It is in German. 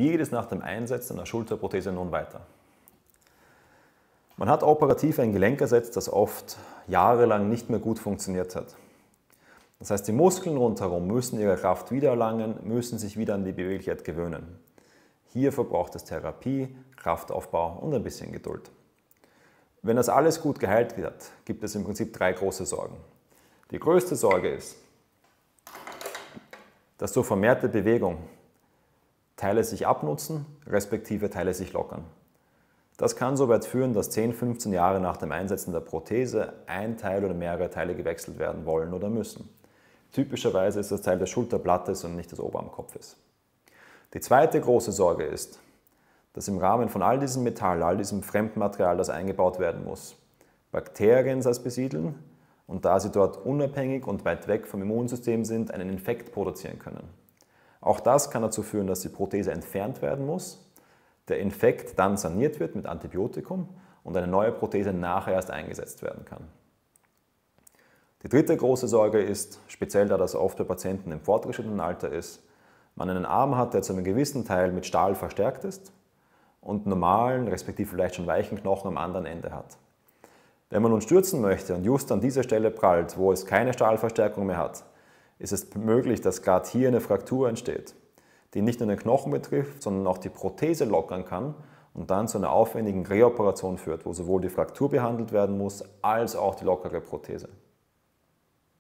Wie geht es nach dem Einsatz einer Schulterprothese nun weiter? Man hat operativ ein Gelenk ersetzt, das oft jahrelang nicht mehr gut funktioniert hat. Das heißt, die Muskeln rundherum müssen ihre Kraft wiedererlangen, müssen sich wieder an die Beweglichkeit gewöhnen. Hier verbraucht es Therapie, Kraftaufbau und ein bisschen Geduld. Wenn das alles gut geheilt wird, gibt es im Prinzip drei große Sorgen. Die größte Sorge ist, dass durch vermehrte Bewegung Teile sich abnutzen, respektive Teile sich lockern. Das kann so weit führen, dass 10, 15 Jahre nach dem Einsetzen der Prothese ein Teil oder mehrere Teile gewechselt werden wollen oder müssen. Typischerweise ist das Teil des Schulterblattes und nicht des Oberarmkopfes. Die zweite große Sorge ist, dass im Rahmen von all diesem Metall, all diesem Fremdmaterial, das eingebaut werden muss, Bakterien das besiedeln und da sie dort unabhängig und weit weg vom Immunsystem sind, einen Infekt produzieren können. Auch das kann dazu führen, dass die Prothese entfernt werden muss, der Infekt dann saniert wird mit Antibiotikum und eine neue Prothese nachher erst eingesetzt werden kann. Die dritte große Sorge ist, speziell da das oft bei Patienten im fortgeschrittenen Alter ist, man einen Arm hat, der zu einem gewissen Teil mit Stahl verstärkt ist und normalen, respektive vielleicht schon weichen Knochen am anderen Ende hat. Wenn man nun stürzen möchte und just an dieser Stelle prallt, wo es keine Stahlverstärkung mehr hat, ist es möglich, dass gerade hier eine Fraktur entsteht, die nicht nur den Knochen betrifft, sondern auch die Prothese lockern kann und dann zu einer aufwendigen Reoperation führt, wo sowohl die Fraktur behandelt werden muss, als auch die lockere Prothese.